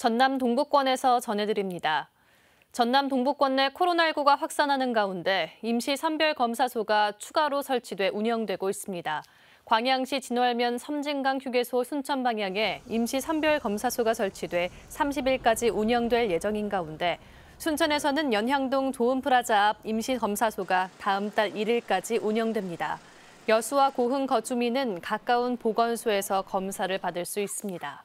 전남 동북권에서 전해드립니다. 전남 동북권 내 코로나19가 확산하는 가운데 임시 선별 검사소가 추가로 설치돼 운영되고 있습니다. 광양시 진월면 섬진강 휴게소 순천 방향에 임시 선별 검사소가 설치돼 30일까지 운영될 예정인 가운데 순천에서는 연향동 좋은프라자앞 임시 검사소가 다음 달 1일까지 운영됩니다. 여수와 고흥 거주민은 가까운 보건소에서 검사를 받을 수 있습니다.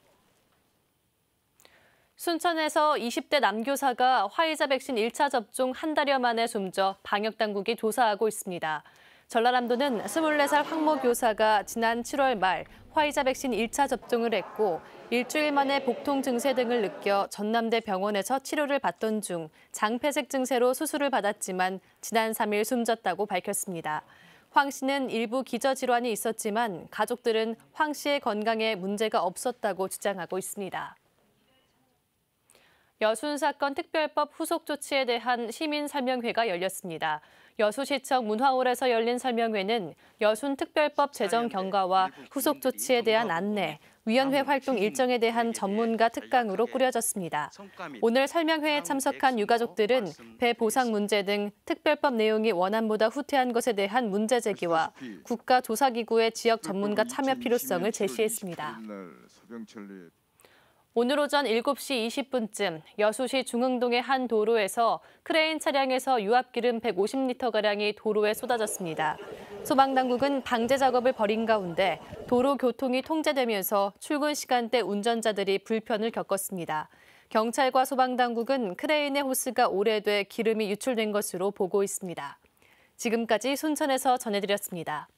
순천에서 20대 남교사가 화이자 백신 1차 접종 한 달여 만에 숨져 방역당국이 조사하고 있습니다. 전라남도는 24살 황모 교사가 지난 7월 말 화이자 백신 1차 접종을 했고 일주일 만에 복통 증세 등을 느껴 전남대 병원에서 치료를 받던 중 장폐색 증세로 수술을 받았지만 지난 3일 숨졌다고 밝혔습니다. 황 씨는 일부 기저질환이 있었지만 가족들은 황 씨의 건강에 문제가 없었다고 주장하고 있습니다. 여순 사건 특별법 후속 조치에 대한 시민 설명회가 열렸습니다. 여수시청 문화홀에서 열린 설명회는 여순 특별법 제정 경과와 후속 조치에 대한 안내, 위원회 활동 일정에 대한 전문가 특강으로 꾸려졌습니다. 오늘 설명회에 참석한 유가족들은 배 보상 문제 등 특별법 내용이 원안보다 후퇴한 것에 대한 문제 제기와 국가조사기구의 지역 전문가 참여 필요성을 제시했습니다. 오늘 오전 7시 20분쯤 여수시 중흥동의 한 도로에서 크레인 차량에서 유압기름 150리터가량이 도로에 쏟아졌습니다. 소방당국은 방제 작업을 벌인 가운데 도로 교통이 통제되면서 출근 시간대 운전자들이 불편을 겪었습니다. 경찰과 소방당국은 크레인의 호스가 오래돼 기름이 유출된 것으로 보고 있습니다. 지금까지 순천에서 전해드렸습니다.